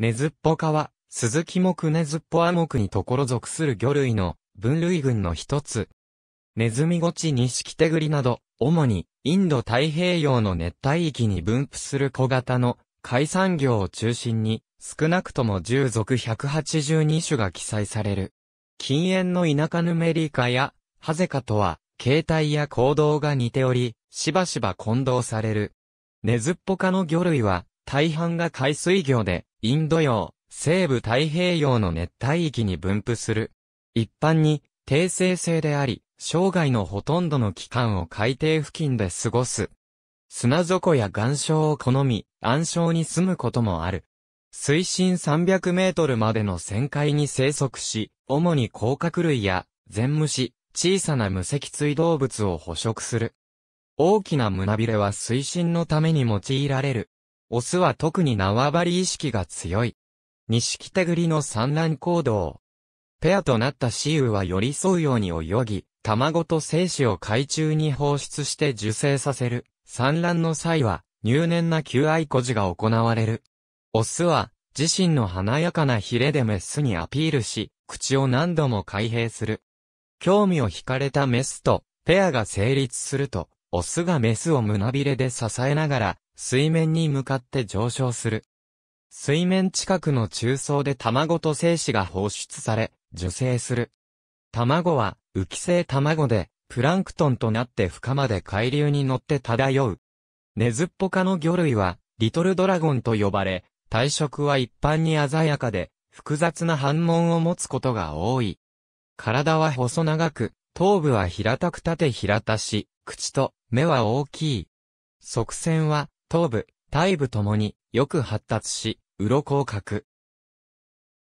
ネズッポ科は、鈴木木ネズッポ亜目にところ属する魚類の分類群の一つ。ネズミゴチニシキテグリなど、主にインド太平洋の熱帯域に分布する小型の海産業を中心に、少なくとも10属182種が記載される。禁煙の田舎ヌメリカやハゼカとは、形態や行動が似ており、しばしば混同される。ネズッポ科の魚類は、大半が海水魚で、インド洋、西部太平洋の熱帯域に分布する。一般に、低生性であり、生涯のほとんどの期間を海底付近で過ごす。砂底や岩礁を好み、暗礁に住むこともある。水深300メートルまでの旋回に生息し、主に甲殻類や、全虫、小さな無脊椎動物を捕食する。大きな胸びれは水深のために用いられる。オスは特に縄張り意識が強い。錦手繰りの産卵行動。ペアとなった雌ウは寄り添うように泳ぎ、卵と精子を海中に放出して受精させる。産卵の際は、入念な求愛孤児が行われる。オスは、自身の華やかなヒレでメスにアピールし、口を何度も開閉する。興味を惹かれたメスと、ペアが成立すると、オスがメスを胸びれで支えながら、水面に向かって上昇する。水面近くの中層で卵と精子が放出され、受精する。卵は、浮き性卵で、プランクトンとなって深まで海流に乗って漂う。ネズッポ科の魚類は、リトルドラゴンと呼ばれ、体色は一般に鮮やかで、複雑な反紋を持つことが多い。体は細長く、頭部は平たく縦平たし、口と目は大きい。側線は、頭部、体部ともに、よく発達し、鱗を描く。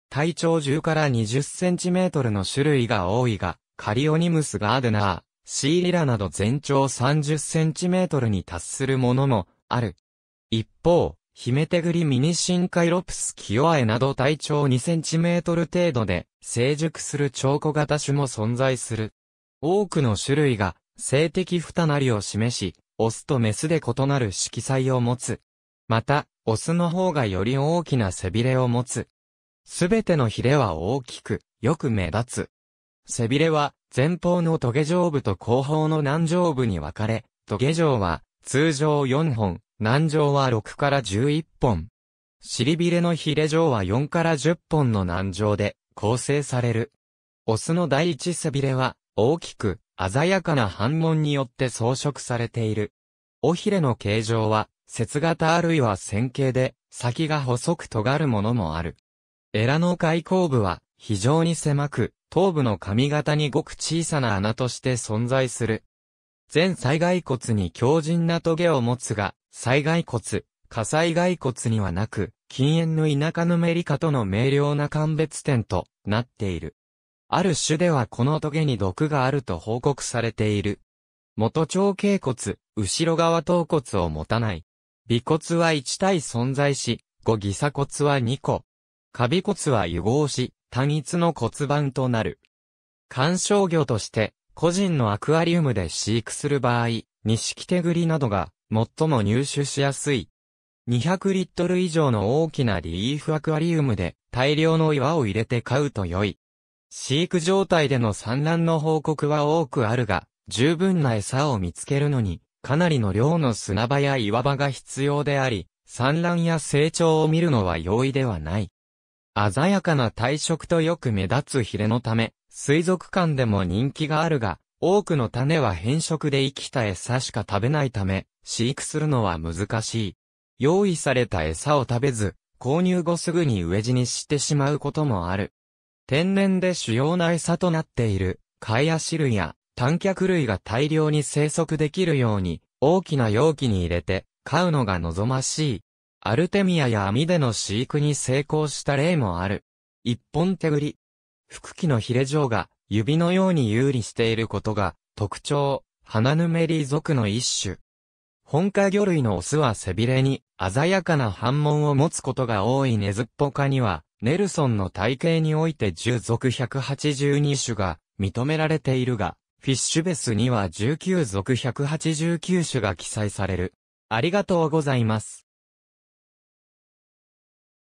体長10から20センチメートルの種類が多いが、カリオニムスガーデナー、シーリラなど全長30センチメートルに達するものも、ある。一方、ヒメテグリミニシンカイロプスキヨアエなど体長2センチメートル程度で、成熟する超小型種も存在する。多くの種類が、性的二なりを示し、オスとメスで異なる色彩を持つ。また、オスの方がより大きな背びれを持つ。すべてのヒレは大きく、よく目立つ。背びれは、前方のトゲ上部と後方の南上部に分かれ、トゲ上は、通常4本、南上は6から11本。尻びれのヒレ上は4から10本の南上で、構成される。オスの第一背びれは、大きく、鮮やかな斑紋によって装飾されている。尾ひれの形状は、節型あるいは線形で、先が細く尖るものもある。エラの開口部は、非常に狭く、頭部の髪型にごく小さな穴として存在する。全災害骨に強靭な棘を持つが、災害骨、火災骸骨にはなく、禁煙の田舎のメリカとの明瞭な鑑別点となっている。ある種ではこの棘に毒があると報告されている。元長頸骨、後ろ側頭骨を持たない。尾骨は1体存在し、五義鎖骨は2個。下尾骨は融合し、単一の骨盤となる。干渉魚として、個人のアクアリウムで飼育する場合、ニシキテグリなどが最も入手しやすい。200リットル以上の大きなリーフアクアリウムで大量の岩を入れて飼うと良い。飼育状態での産卵の報告は多くあるが、十分な餌を見つけるのに、かなりの量の砂場や岩場が必要であり、産卵や成長を見るのは容易ではない。鮮やかな体色とよく目立つヒレのため、水族館でも人気があるが、多くの種は変色で生きた餌しか食べないため、飼育するのは難しい。用意された餌を食べず、購入後すぐに飢え死にしてしまうこともある。天然で主要な餌となっている、貝ア種類や短脚類が大量に生息できるように、大きな容器に入れて、飼うのが望ましい。アルテミアや網での飼育に成功した例もある。一本手繰り。腹器のヒレ状が指のように有利していることが特徴、花ヌメリ属の一種。本家魚類のオスは背びれに鮮やかな反紋を持つことが多いネズッポ科には、ネルソンの体系において10属182種が認められているが、フィッシュベスには19属189種が記載される。ありがとうございます。